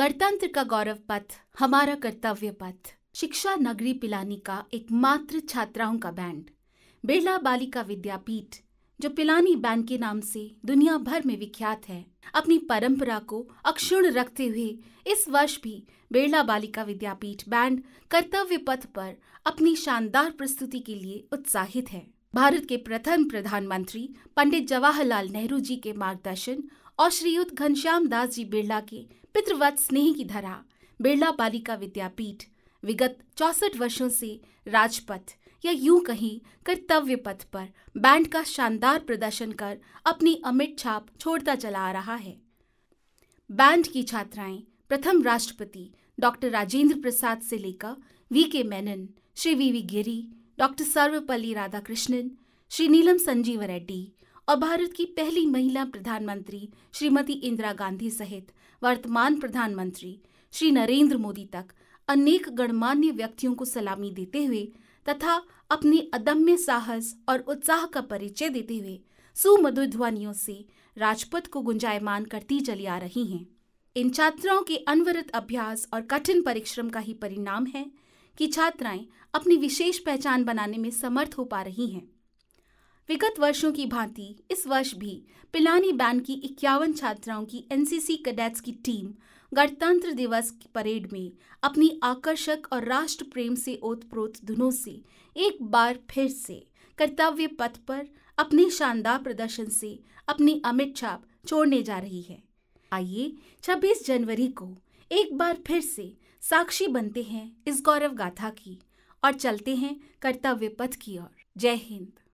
गणतंत्र का गौरव पथ हमारा कर्तव्य पथ शिक्षा नगरी पिलानी का एकमात्र छात्राओं का बैंड बिरला बालिका विद्यापीठ जो पिलानी बैंड के नाम से दुनिया भर में विख्यात है अपनी परंपरा को अक्षुण रखते हुए इस वर्ष भी बिरला बालिका विद्यापीठ बैंड कर्तव्य पथ पर अपनी शानदार प्रस्तुति के लिए उत्साहित है भारत के प्रथम प्रधानमंत्री पंडित जवाहरलाल नेहरू जी के मार्गदर्शन और श्रीयुक्त घनश्याम दास जी बिरला के पितृवत स्नेह की धरा बिरला बालिका विद्यापीठ विगत चौसठ वर्षों से राजपथ या यूं कहीं कर्तव्य पथ पर बैंड का शानदार प्रदर्शन कर अपनी अमिट छाप छोड़ता चला आ रहा है बैंड की छात्राएं प्रथम राष्ट्रपति डॉक्टर राजेंद्र प्रसाद से लेकर V K Menon Shri V V Giri doctor Sarvepalli Radhakrishnan Shri Neelam Sanjiva Reddy और भारत की पहली महिला प्रधानमंत्री श्रीमती इंदिरा गांधी सहित वर्तमान प्रधानमंत्री श्री नरेंद्र मोदी तक अनेक गणमान्य व्यक्तियों को सलामी देते हुए तथा अपने अदम्य साहस और उत्साह का परिचय देते हुए सुमधुर ध्वनियों से राजपथ को गुंजायमान करती चली आ रही हैं इन छात्राओं के अनवरत अभ्यास और कठिन परिश्रम का ही परिणाम है कि छात्राएं अपनी विशेष पहचान बनाने में समर्थ हो पा रही हैं विगत वर्षों की भांति इस वर्ष भी पिलानी बैंड की इक्यावन छात्राओं की एनसीसी कैडेट्स की टीम गणतंत्र दिवस की परेड में अपनी आकर्षक और राष्ट्र प्रेम से ओतप्रोत धुनों से एक बार फिर से कर्तव्य पथ पर अपने शानदार प्रदर्शन से अपनी अमिट छाप छोड़ने जा रही है आइए 26 जनवरी को एक बार फिर से साक्षी बनते हैं इस गौरव गाथा की और चलते हैं कर्तव्य पथ की ओर जय हिंद